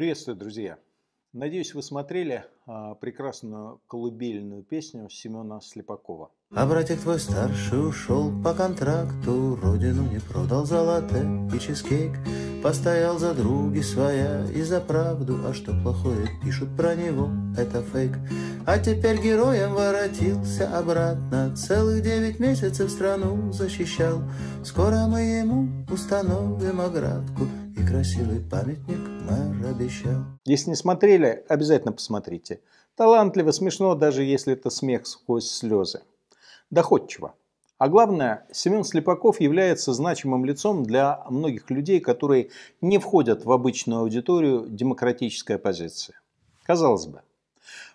Приветствую, друзья! Надеюсь, вы смотрели а, прекрасную колыбельную песню Семена Слепакова. А братик твой старший ушел по контракту, Родину не продал за латте и чизкейк, Постоял за други своя и за правду, А что плохое пишут про него, это фейк. А теперь героем воротился обратно, Целых девять месяцев страну защищал. Скоро мы ему установим оградку, и красивый памятник мэр обещал. Если не смотрели, обязательно посмотрите. Талантливо, смешно, даже если это смех сквозь слезы. Доходчиво. А главное, Семен Слепаков является значимым лицом для многих людей, которые не входят в обычную аудиторию демократической оппозиции. Казалось бы.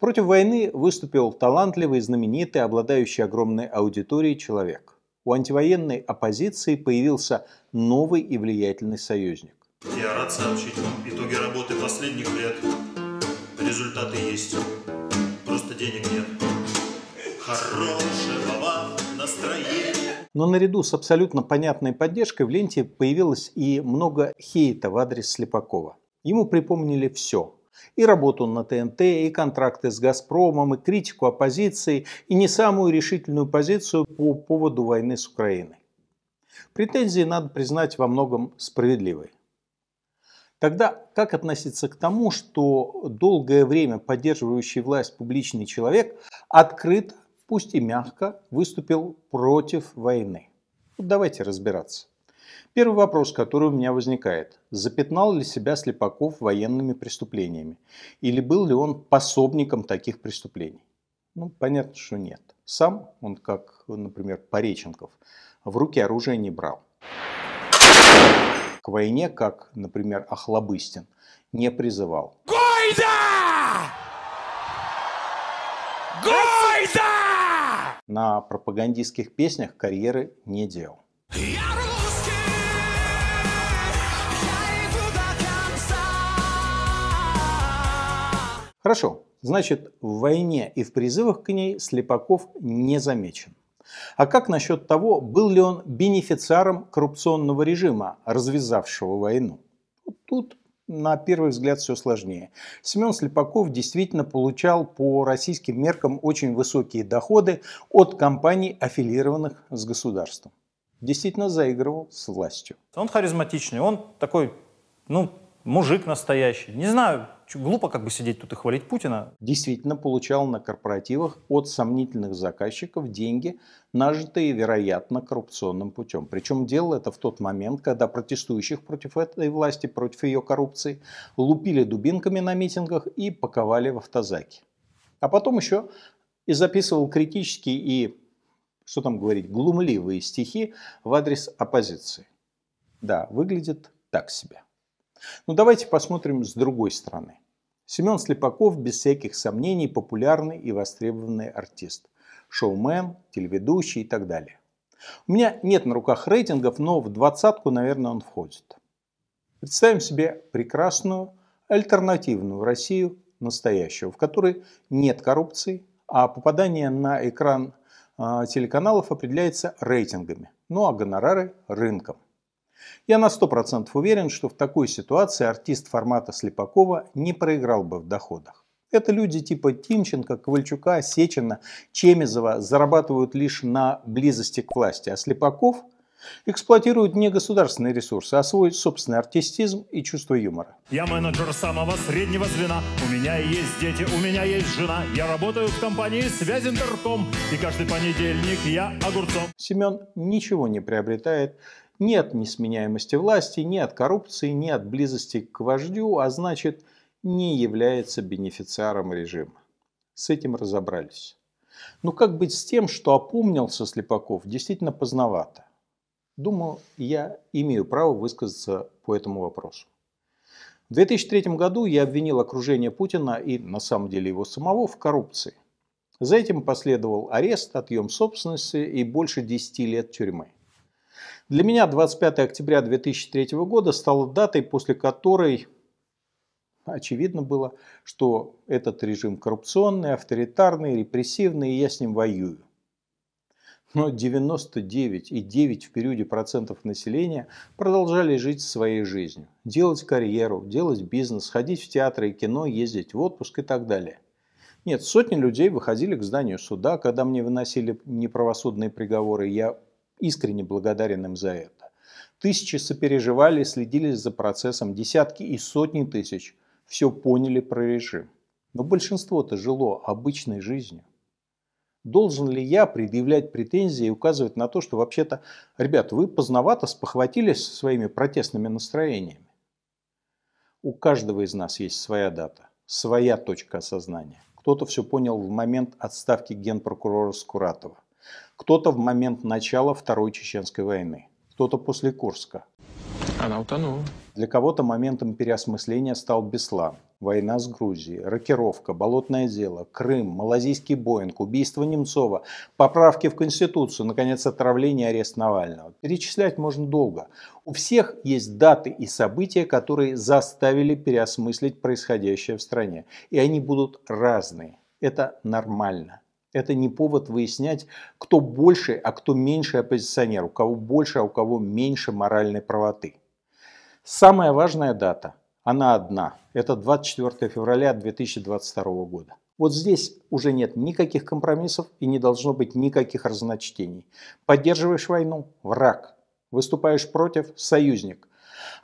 Против войны выступил талантливый, знаменитый, обладающий огромной аудиторией человек. У антивоенной оппозиции появился новый и влиятельный союзник. Я рад сообщить вам итоги работы последних лет. Результаты есть, просто денег нет. Хорошего вам настроения. Но наряду с абсолютно понятной поддержкой в ленте появилось и много хейта в адрес Слепакова. Ему припомнили все. И работу на ТНТ, и контракты с «Газпромом», и критику оппозиции, и не самую решительную позицию по поводу войны с Украиной. Претензии, надо признать, во многом справедливые. Тогда как относиться к тому, что долгое время поддерживающий власть публичный человек открыто, пусть и мягко, выступил против войны? Вот давайте разбираться. Первый вопрос, который у меня возникает. Запятнал ли себя Слепаков военными преступлениями? Или был ли он пособником таких преступлений? Ну, понятно, что нет. Сам он, как, например, Пореченков, в руки оружие не брал к войне, как, например, Охлобыстин, не призывал. Гойда! Гойда! На пропагандистских песнях карьеры не делал. Хорошо, значит, в войне и в призывах к ней Слепаков не замечен. А как насчет того, был ли он бенефициаром коррупционного режима, развязавшего войну? Ну, тут на первый взгляд все сложнее. Семен Слепаков действительно получал по российским меркам очень высокие доходы от компаний, аффилированных с государством. Действительно заигрывал с властью. Он харизматичный, он такой, ну, мужик настоящий. Не знаю, глупо как бы сидеть тут и хвалить Путина. Действительно получал на корпоративах от сомнительных заказчиков деньги, нажитые, вероятно, коррупционным путем. Причем делал это в тот момент, когда протестующих против этой власти, против ее коррупции, лупили дубинками на митингах и паковали в автозаки. А потом еще и записывал критические и, что там говорить, глумливые стихи в адрес оппозиции. Да, выглядит так себе. Но ну, давайте посмотрим с другой стороны. Семен Слепаков, без всяких сомнений, популярный и востребованный артист. Шоумен, телеведущий и так далее. У меня нет на руках рейтингов, но в двадцатку, наверное, он входит. Представим себе прекрасную, альтернативную Россию настоящего, в которой нет коррупции, а попадание на экран а, телеканалов определяется рейтингами, ну а гонорары – рынком. Я на 100% уверен, что в такой ситуации артист формата Слепакова не проиграл бы в доходах. Это люди типа Тимченко, Ковальчука, Сечина, Чемизова зарабатывают лишь на близости к власти, а Слепаков эксплуатирует не государственные ресурсы, а свой собственный артистизм и чувство юмора. Я менеджер самого среднего звена, у меня есть дети, у меня есть жена, я работаю в компании «Связинтерком», и каждый понедельник я огурцом. Семен ничего не приобретает нет несменяемости власти, нет коррупции, нет близости к вождю, а значит, не является бенефициаром режима. С этим разобрались. Но ну, как быть с тем, что опомнился Слепаков, действительно поздновато? Думаю, я имею право высказаться по этому вопросу. В 2003 году я обвинил окружение Путина и, на самом деле, его самого в коррупции. За этим последовал арест, отъем собственности и больше 10 лет тюрьмы. Для меня 25 октября 2003 года стала датой, после которой очевидно было, что этот режим коррупционный, авторитарный, репрессивный, и я с ним воюю. Но 99,9 в периоде процентов населения продолжали жить своей жизнью. Делать карьеру, делать бизнес, ходить в театры и кино, ездить в отпуск и так далее. Нет, сотни людей выходили к зданию суда, когда мне выносили неправосудные приговоры. Я искренне благодарен им за это. Тысячи сопереживали, следили за процессом, десятки и сотни тысяч все поняли про режим. Но большинство-то жило обычной жизнью. Должен ли я предъявлять претензии и указывать на то, что вообще-то, ребят, вы поздновато спохватились со своими протестными настроениями? У каждого из нас есть своя дата, своя точка осознания. Кто-то все понял в момент отставки генпрокурора Скуратова. Кто-то в момент начала Второй Чеченской войны, кто-то после Курска. Она утонула. Для кого-то моментом переосмысления стал Беслан. Война с Грузией, рокировка, болотное дело, Крым, малазийский Боинг, убийство Немцова, поправки в Конституцию, наконец, отравление и арест Навального. Перечислять можно долго. У всех есть даты и события, которые заставили переосмыслить происходящее в стране. И они будут разные. Это нормально. Это не повод выяснять, кто больше, а кто меньше оппозиционер, у кого больше, а у кого меньше моральной правоты. Самая важная дата, она одна, это 24 февраля 2022 года. Вот здесь уже нет никаких компромиссов и не должно быть никаких разночтений. Поддерживаешь войну – враг. Выступаешь против – союзник.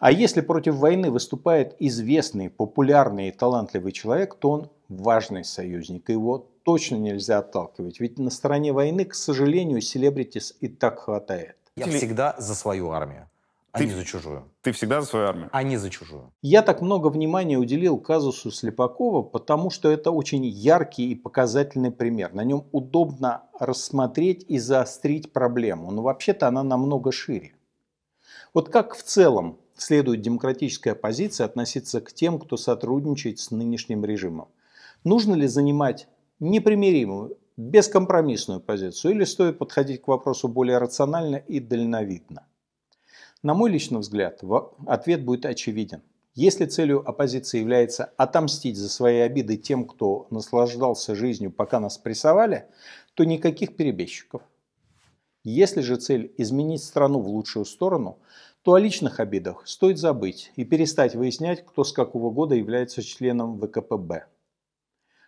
А если против войны выступает известный, популярный и талантливый человек, то он важный союзник, и его точно нельзя отталкивать. Ведь на стороне войны, к сожалению, селебритис и так хватает. Я всегда за свою армию. А ты, а не за чужую. Ты всегда за свою армию? А не за чужую. Я так много внимания уделил казусу Слепакова, потому что это очень яркий и показательный пример. На нем удобно рассмотреть и заострить проблему, но вообще-то она намного шире. Вот как в целом следует демократическая оппозиция относиться к тем, кто сотрудничает с нынешним режимом? Нужно ли занимать непримиримую, бескомпромиссную позицию или стоит подходить к вопросу более рационально и дальновидно? На мой личный взгляд, ответ будет очевиден. Если целью оппозиции является отомстить за свои обиды тем, кто наслаждался жизнью, пока нас прессовали, то никаких перебежчиков. Если же цель изменить страну в лучшую сторону, то о личных обидах стоит забыть и перестать выяснять, кто с какого года является членом ВКПБ.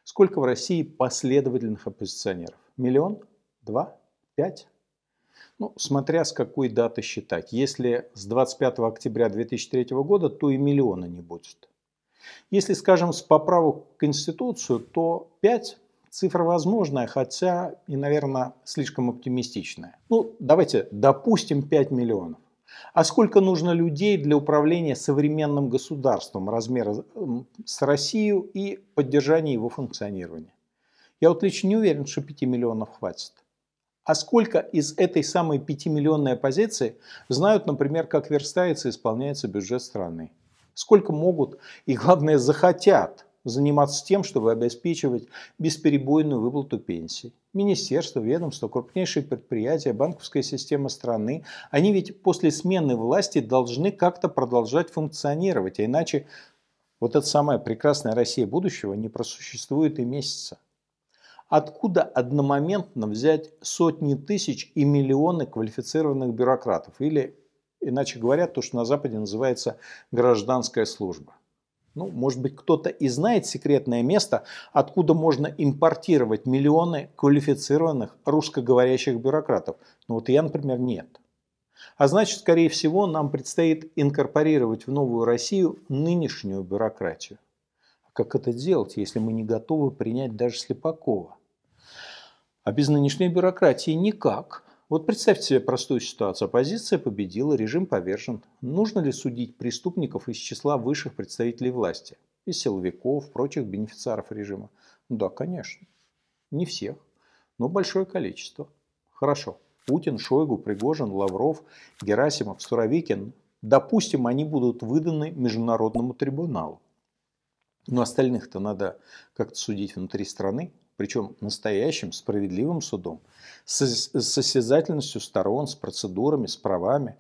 Сколько в России последовательных оппозиционеров? Миллион? Два? Пять? Ну, смотря с какой даты считать. Если с 25 октября 2003 года, то и миллиона не будет. Если, скажем, с поправок к Конституцию, то 5 цифра возможная, хотя и, наверное, слишком оптимистичная. Ну, давайте допустим 5 миллионов. А сколько нужно людей для управления современным государством размера эм, с Россией и поддержания его функционирования? Я вот лично не уверен, что 5 миллионов хватит. А сколько из этой самой 5-миллионной оппозиции знают, например, как верстается и исполняется бюджет страны? Сколько могут и, главное, захотят заниматься тем, чтобы обеспечивать бесперебойную выплату пенсий? министерства, ведомства, крупнейшие предприятия, банковская система страны, они ведь после смены власти должны как-то продолжать функционировать, а иначе вот эта самая прекрасная Россия будущего не просуществует и месяца. Откуда одномоментно взять сотни тысяч и миллионы квалифицированных бюрократов? Или, иначе говоря, то, что на Западе называется гражданская служба – ну, может быть, кто-то и знает секретное место, откуда можно импортировать миллионы квалифицированных русскоговорящих бюрократов. Но ну, вот я, например, нет. А значит, скорее всего, нам предстоит инкорпорировать в новую Россию нынешнюю бюрократию. как это делать, если мы не готовы принять даже Слепакова? А без нынешней бюрократии никак – вот представьте себе простую ситуацию. Оппозиция победила, режим повержен. Нужно ли судить преступников из числа высших представителей власти? Из силовиков, прочих бенефициаров режима? Да, конечно. Не всех, но большое количество. Хорошо. Путин, Шойгу, Пригожин, Лавров, Герасимов, Суровикин. Допустим, они будут выданы Международному трибуналу. Но остальных-то надо как-то судить внутри страны причем настоящим справедливым судом, с состязательностью сторон, с процедурами, с правами,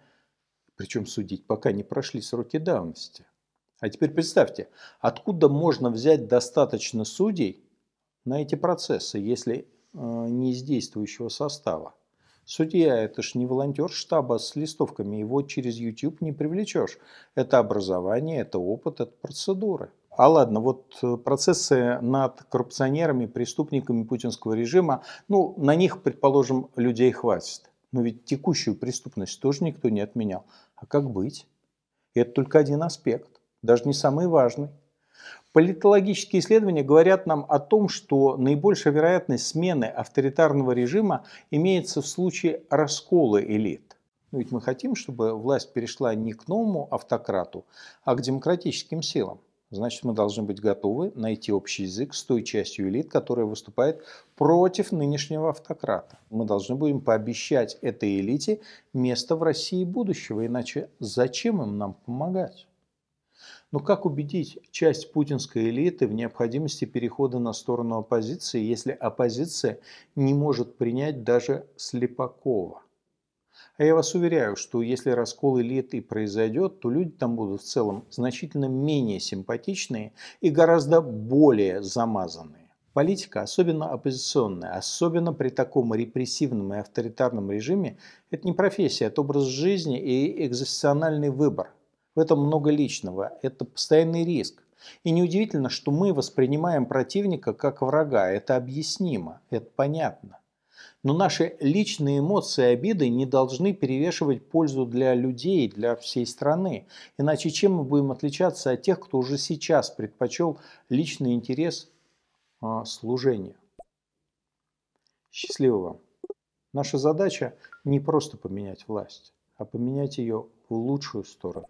причем судить пока не прошли сроки давности. А теперь представьте, откуда можно взять достаточно судей на эти процессы, если э, не из действующего состава? Судья – это ж не волонтер штаба с листовками, его через YouTube не привлечешь. Это образование, это опыт, это процедуры. А ладно, вот э, процессы над коррупционерами, преступниками путинского режима, ну, на них, предположим, людей хватит. Но ведь текущую преступность тоже никто не отменял. А как быть? И это только один аспект, даже не самый важный. Политологические исследования говорят нам о том, что наибольшая вероятность смены авторитарного режима имеется в случае раскола элит. Но ну, ведь мы хотим, чтобы власть перешла не к новому автократу, а к демократическим силам. Значит, мы должны быть готовы найти общий язык с той частью элит, которая выступает против нынешнего автократа. Мы должны будем пообещать этой элите место в России будущего, иначе зачем им нам помогать? Но как убедить часть путинской элиты в необходимости перехода на сторону оппозиции, если оппозиция не может принять даже Слепакова? А я вас уверяю, что если раскол элит и произойдет, то люди там будут в целом значительно менее симпатичные и гораздо более замазанные. Политика, особенно оппозиционная, особенно при таком репрессивном и авторитарном режиме, это не профессия, это образ жизни и экзистенциальный выбор. В этом много личного, это постоянный риск. И неудивительно, что мы воспринимаем противника как врага, это объяснимо, это понятно. Но наши личные эмоции и обиды не должны перевешивать пользу для людей, для всей страны. Иначе чем мы будем отличаться от тех, кто уже сейчас предпочел личный интерес а, служению? Счастливо вам! Наша задача не просто поменять власть, а поменять ее в лучшую сторону.